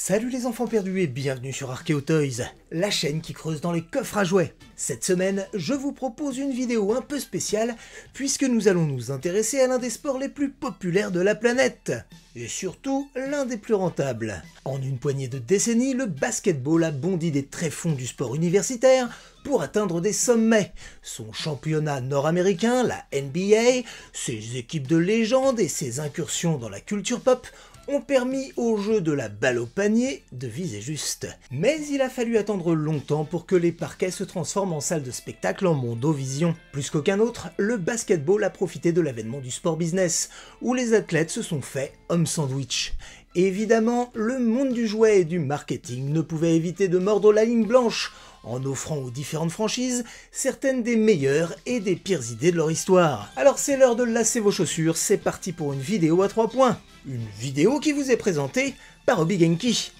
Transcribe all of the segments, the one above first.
Salut les enfants perdus et bienvenue sur Archeo Toys, la chaîne qui creuse dans les coffres à jouets. Cette semaine, je vous propose une vidéo un peu spéciale puisque nous allons nous intéresser à l'un des sports les plus populaires de la planète et surtout l'un des plus rentables. En une poignée de décennies, le basketball a bondi des tréfonds du sport universitaire pour atteindre des sommets. Son championnat nord-américain, la NBA, ses équipes de légende et ses incursions dans la culture pop ont permis au jeu de la balle au panier de viser juste. Mais il a fallu attendre longtemps pour que les parquets se transforment en salle de spectacle en Vision. Plus qu'aucun autre, le basketball a profité de l'avènement du sport business, où les athlètes se sont faits homme sandwich. Évidemment, le monde du jouet et du marketing ne pouvait éviter de mordre la ligne blanche en offrant aux différentes franchises certaines des meilleures et des pires idées de leur histoire. Alors c'est l'heure de lasser vos chaussures, c'est parti pour une vidéo à trois points. Une vidéo qui vous est présentée par Obi Genki,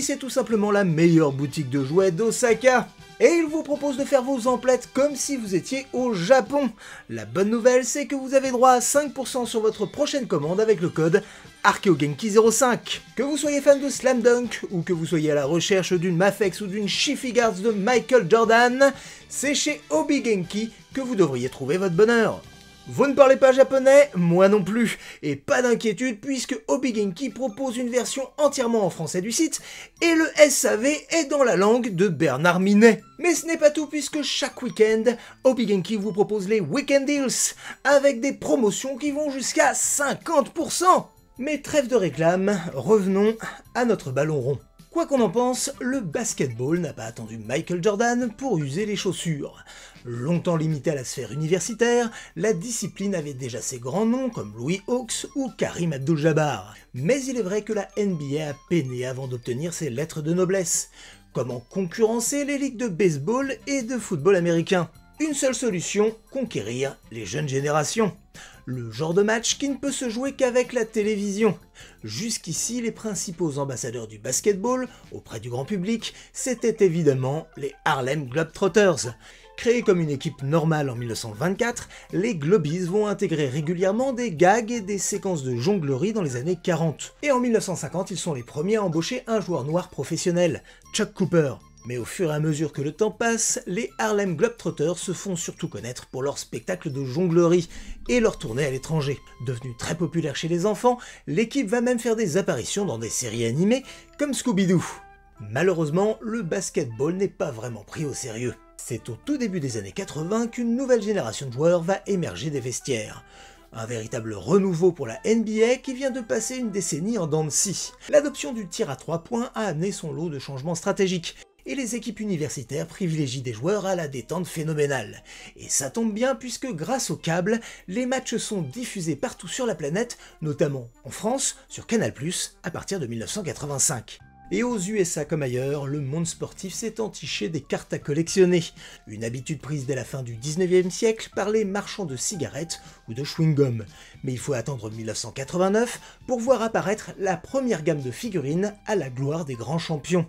c'est tout simplement la meilleure boutique de jouets d'Osaka et il vous propose de faire vos emplettes comme si vous étiez au Japon. La bonne nouvelle, c'est que vous avez droit à 5% sur votre prochaine commande avec le code ArcheoGenki05. Que vous soyez fan de Slam Dunk ou que vous soyez à la recherche d'une Mafex ou d'une Guards de Michael Jordan, c'est chez Obi Genki que vous devriez trouver votre bonheur. Vous ne parlez pas japonais Moi non plus. Et pas d'inquiétude puisque Obigenki propose une version entièrement en français du site et le SAV est dans la langue de Bernard Minet. Mais ce n'est pas tout puisque chaque week-end, Obigenki vous propose les Weekend Deals avec des promotions qui vont jusqu'à 50%. Mais trêve de réclame, revenons à notre ballon rond. Quoi qu'on en pense, le basketball n'a pas attendu Michael Jordan pour user les chaussures. Longtemps limité à la sphère universitaire, la discipline avait déjà ses grands noms comme Louis Hawks ou Karim Abdul-Jabbar. Mais il est vrai que la NBA a peiné avant d'obtenir ses lettres de noblesse. Comment concurrencer les ligues de baseball et de football américain Une seule solution, conquérir les jeunes générations le genre de match qui ne peut se jouer qu'avec la télévision. Jusqu'ici, les principaux ambassadeurs du basketball auprès du grand public, c'était évidemment les Harlem Globetrotters. Créés comme une équipe normale en 1924, les Globies vont intégrer régulièrement des gags et des séquences de jonglerie dans les années 40. Et en 1950, ils sont les premiers à embaucher un joueur noir professionnel, Chuck Cooper, mais au fur et à mesure que le temps passe, les Harlem Globetrotters se font surtout connaître pour leurs spectacles de jonglerie et leurs tournées à l'étranger. Devenue très populaire chez les enfants, l'équipe va même faire des apparitions dans des séries animées comme Scooby-Doo. Malheureusement, le basketball n'est pas vraiment pris au sérieux. C'est au tout début des années 80 qu'une nouvelle génération de joueurs va émerger des vestiaires. Un véritable renouveau pour la NBA qui vient de passer une décennie en dents L'adoption du tir à 3 points a amené son lot de changements stratégiques, et les équipes universitaires privilégient des joueurs à la détente phénoménale. Et ça tombe bien puisque grâce au câble, les matchs sont diffusés partout sur la planète, notamment en France, sur Canal+, à partir de 1985 et aux USA comme ailleurs, le monde sportif s'est entiché des cartes à collectionner, une habitude prise dès la fin du 19e siècle par les marchands de cigarettes ou de chewing-gum. Mais il faut attendre 1989 pour voir apparaître la première gamme de figurines à la gloire des grands champions.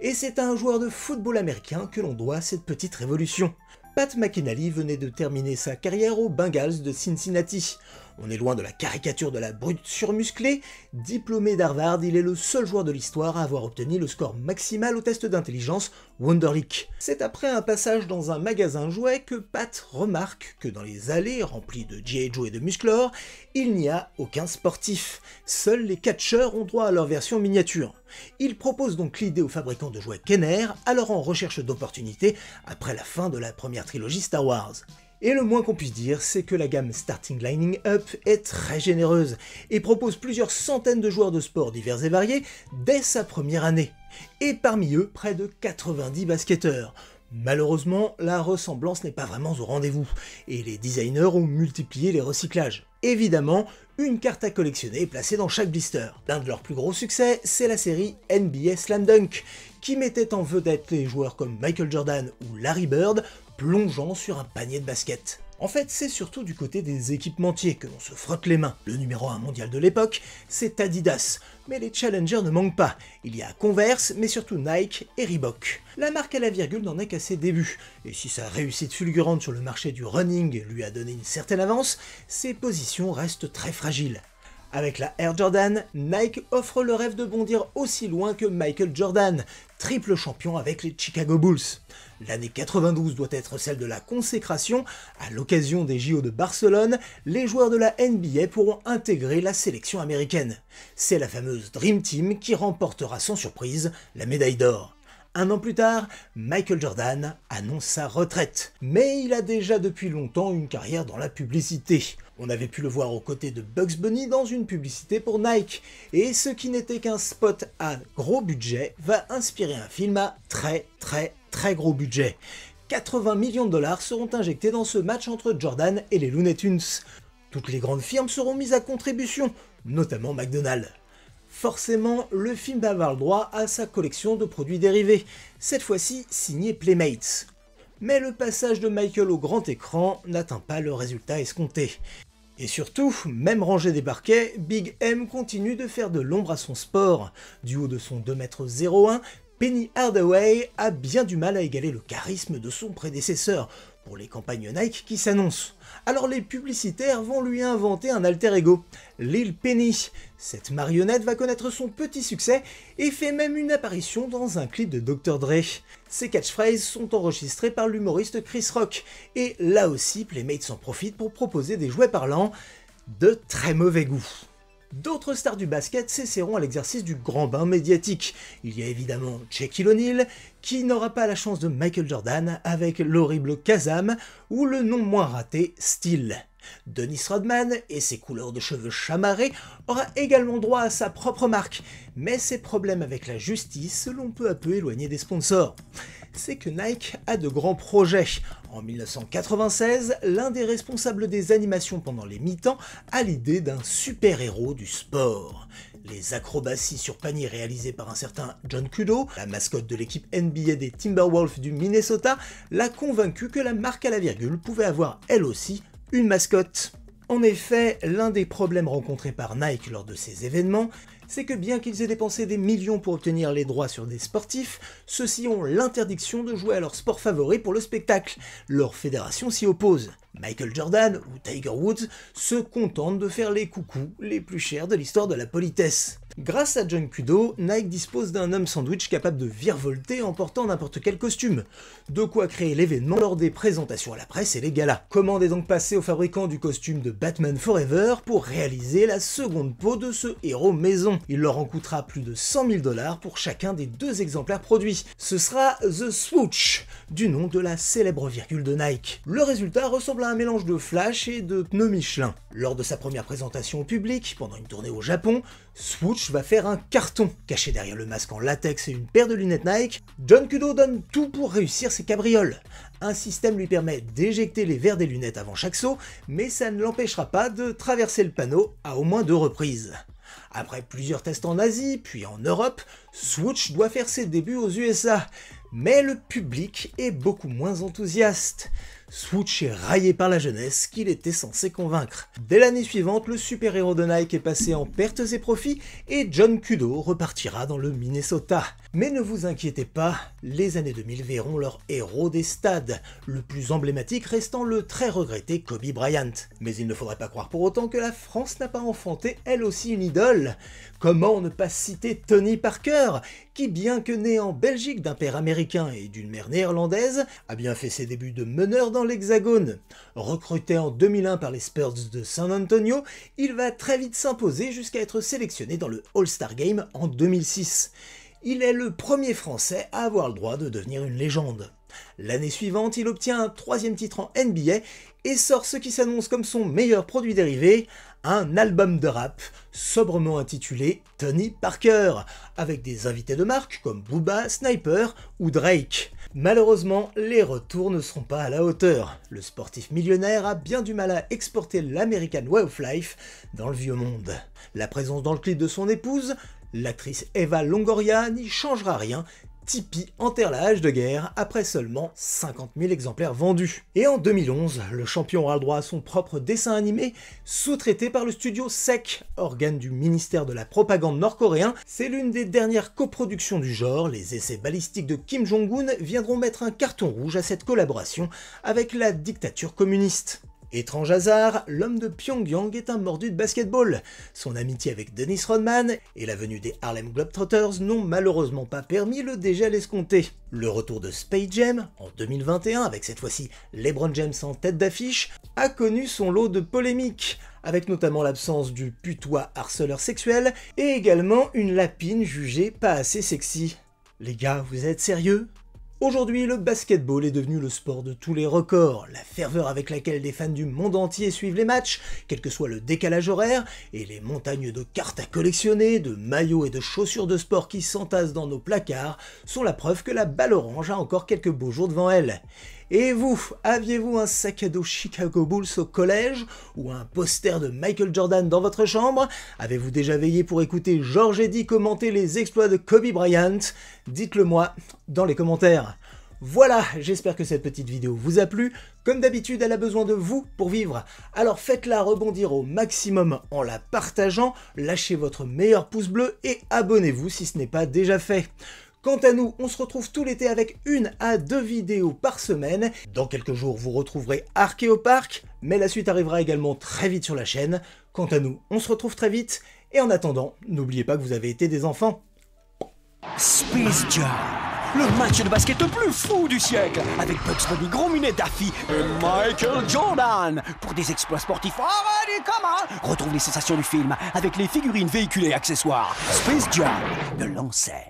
Et c'est à un joueur de football américain que l'on doit cette petite révolution. Pat McInally venait de terminer sa carrière aux Bengals de Cincinnati. On est loin de la caricature de la brute surmusclée. Diplômé d'Harvard, il est le seul joueur de l'histoire à avoir obtenu le score maximal au test d'intelligence Wonderlic. C'est après un passage dans un magasin jouets que Pat remarque que dans les allées remplies de G.I. Joe et de Musclor, il n'y a aucun sportif. Seuls les catcheurs ont droit à leur version miniature. Il propose donc l'idée aux fabricants de jouets Kenner, alors en recherche d'opportunités après la fin de la première trilogie Star Wars. Et le moins qu'on puisse dire, c'est que la gamme Starting Lining Up est très généreuse et propose plusieurs centaines de joueurs de sports divers et variés dès sa première année, et parmi eux près de 90 basketteurs. Malheureusement, la ressemblance n'est pas vraiment au rendez-vous, et les designers ont multiplié les recyclages. Évidemment, une carte à collectionner est placée dans chaque blister. L'un de leurs plus gros succès, c'est la série NBA Slam Dunk, qui mettait en vedette les joueurs comme Michael Jordan ou Larry Bird plongeant sur un panier de basket. En fait, c'est surtout du côté des équipementiers que l'on se frotte les mains. Le numéro 1 mondial de l'époque, c'est Adidas, mais les challengers ne manquent pas. Il y a Converse, mais surtout Nike et Reebok. La marque à la virgule n'en est qu'à ses débuts, et si sa réussite fulgurante sur le marché du running lui a donné une certaine avance, ses positions restent très fragiles. Avec la Air Jordan, Nike offre le rêve de bondir aussi loin que Michael Jordan, triple champion avec les Chicago Bulls. L'année 92 doit être celle de la consécration. À l'occasion des JO de Barcelone, les joueurs de la NBA pourront intégrer la sélection américaine. C'est la fameuse Dream Team qui remportera sans surprise la médaille d'or. Un an plus tard, Michael Jordan annonce sa retraite. Mais il a déjà depuis longtemps une carrière dans la publicité. On avait pu le voir aux côtés de Bugs Bunny dans une publicité pour Nike. Et ce qui n'était qu'un spot à gros budget va inspirer un film à très très très gros budget. 80 millions de dollars seront injectés dans ce match entre Jordan et les Looney Tunes. Toutes les grandes firmes seront mises à contribution, notamment McDonald's. Forcément, le film va avoir le droit à sa collection de produits dérivés, cette fois-ci signé Playmates. Mais le passage de Michael au grand écran n'atteint pas le résultat escompté. Et surtout, même rangé des barquets, Big M continue de faire de l'ombre à son sport. Du haut de son 2m01, Penny Hardaway a bien du mal à égaler le charisme de son prédécesseur, pour les campagnes Nike qui s'annoncent. Alors les publicitaires vont lui inventer un alter ego, Lil Penny. Cette marionnette va connaître son petit succès et fait même une apparition dans un clip de Dr. Dre. Ses catchphrases sont enregistrées par l'humoriste Chris Rock, et là aussi Playmates en profite pour proposer des jouets parlants de très mauvais goût. D'autres stars du basket cesseront à l'exercice du grand bain médiatique. Il y a évidemment Jackie O'Neill qui n'aura pas la chance de Michael Jordan avec l'horrible Kazam ou le non moins raté Steel. Dennis Rodman et ses couleurs de cheveux chamarrés aura également droit à sa propre marque, mais ses problèmes avec la justice l'ont peu à peu éloigné des sponsors c'est que Nike a de grands projets. En 1996, l'un des responsables des animations pendant les mi-temps a l'idée d'un super-héros du sport. Les acrobaties sur panier réalisées par un certain John Kudo, la mascotte de l'équipe NBA des Timberwolves du Minnesota, l'a convaincu que la marque à la virgule pouvait avoir elle aussi une mascotte. En effet, l'un des problèmes rencontrés par Nike lors de ces événements, c'est que bien qu'ils aient dépensé des millions pour obtenir les droits sur des sportifs, ceux-ci ont l'interdiction de jouer à leur sport favori pour le spectacle. Leur fédération s'y oppose. Michael Jordan ou Tiger Woods se contentent de faire les coucous les plus chers de l'histoire de la politesse. Grâce à John Kudo, Nike dispose d'un homme sandwich capable de virevolter en portant n'importe quel costume, de quoi créer l'événement lors des présentations à la presse et les galas. Commande est donc passée au fabricant du costume de Batman Forever pour réaliser la seconde peau de ce héros maison. Il leur en coûtera plus de 100 000 dollars pour chacun des deux exemplaires produits. Ce sera The Swoosh, du nom de la célèbre virgule de Nike. Le résultat ressemble à un mélange de Flash et de pneus Michelin. Lors de sa première présentation au public, pendant une tournée au Japon, Swoosh va faire un carton. Caché derrière le masque en latex et une paire de lunettes Nike, John Kudo donne tout pour réussir ses cabrioles. Un système lui permet d'éjecter les verres des lunettes avant chaque saut, mais ça ne l'empêchera pas de traverser le panneau à au moins deux reprises. Après plusieurs tests en Asie, puis en Europe, Switch doit faire ses débuts aux USA, mais le public est beaucoup moins enthousiaste. Swooch est raillé par la jeunesse qu'il était censé convaincre. Dès l'année suivante, le super-héros de Nike est passé en pertes et profits et John Kudo repartira dans le Minnesota. Mais ne vous inquiétez pas, les années 2000 verront leur héros des stades, le plus emblématique restant le très regretté Kobe Bryant. Mais il ne faudrait pas croire pour autant que la France n'a pas enfanté elle aussi une idole. Comment ne pas citer Tony Parker, qui bien que né en Belgique d'un père américain et d'une mère néerlandaise, a bien fait ses débuts de meneur dans l'Hexagone. Recruté en 2001 par les Spurs de San Antonio, il va très vite s'imposer jusqu'à être sélectionné dans le All-Star Game en 2006. Il est le premier Français à avoir le droit de devenir une légende. L'année suivante, il obtient un troisième titre en NBA et sort ce qui s'annonce comme son meilleur produit dérivé, un album de rap, sobrement intitulé Tony Parker, avec des invités de marque comme Booba, Sniper ou Drake. Malheureusement, les retours ne seront pas à la hauteur. Le sportif millionnaire a bien du mal à exporter l'American Way of Life dans le vieux monde. La présence dans le clip de son épouse, l'actrice Eva Longoria, n'y changera rien Tipeee enterre la hache de guerre après seulement 50 000 exemplaires vendus. Et en 2011, le champion aura le droit à son propre dessin animé, sous-traité par le studio SEC, organe du ministère de la propagande nord-coréen. C'est l'une des dernières coproductions du genre, les essais balistiques de Kim Jong-un viendront mettre un carton rouge à cette collaboration avec la dictature communiste. Étrange hasard, l'homme de Pyongyang est un mordu de basketball. Son amitié avec Dennis Rodman et la venue des Harlem Globetrotters n'ont malheureusement pas permis le dégel escompté. Le retour de Space Jam, en 2021, avec cette fois-ci LeBron James en tête d'affiche, a connu son lot de polémiques, avec notamment l'absence du putois harceleur sexuel et également une lapine jugée pas assez sexy. Les gars, vous êtes sérieux Aujourd'hui, le basketball est devenu le sport de tous les records. La ferveur avec laquelle des fans du monde entier suivent les matchs, quel que soit le décalage horaire, et les montagnes de cartes à collectionner, de maillots et de chaussures de sport qui s'entassent dans nos placards, sont la preuve que la balle orange a encore quelques beaux jours devant elle. Et vous, aviez-vous un sac à dos Chicago Bulls au collège ou un poster de Michael Jordan dans votre chambre Avez-vous déjà veillé pour écouter George Eddy commenter les exploits de Kobe Bryant Dites-le moi dans les commentaires. Voilà, j'espère que cette petite vidéo vous a plu. Comme d'habitude, elle a besoin de vous pour vivre. Alors faites-la rebondir au maximum en la partageant, lâchez votre meilleur pouce bleu et abonnez-vous si ce n'est pas déjà fait. Quant à nous, on se retrouve tout l'été avec une à deux vidéos par semaine. Dans quelques jours, vous retrouverez Archéopark, mais la suite arrivera également très vite sur la chaîne. Quant à nous, on se retrouve très vite. Et en attendant, n'oubliez pas que vous avez été des enfants. Space Jam, le match de basket le plus fou du siècle, avec Bugs Bunny, Gros Munet, Daffy et Michael Jordan. Pour des exploits sportifs hors retrouve les sensations du film avec les figurines, véhiculées et accessoires. Space Jam, le lancer.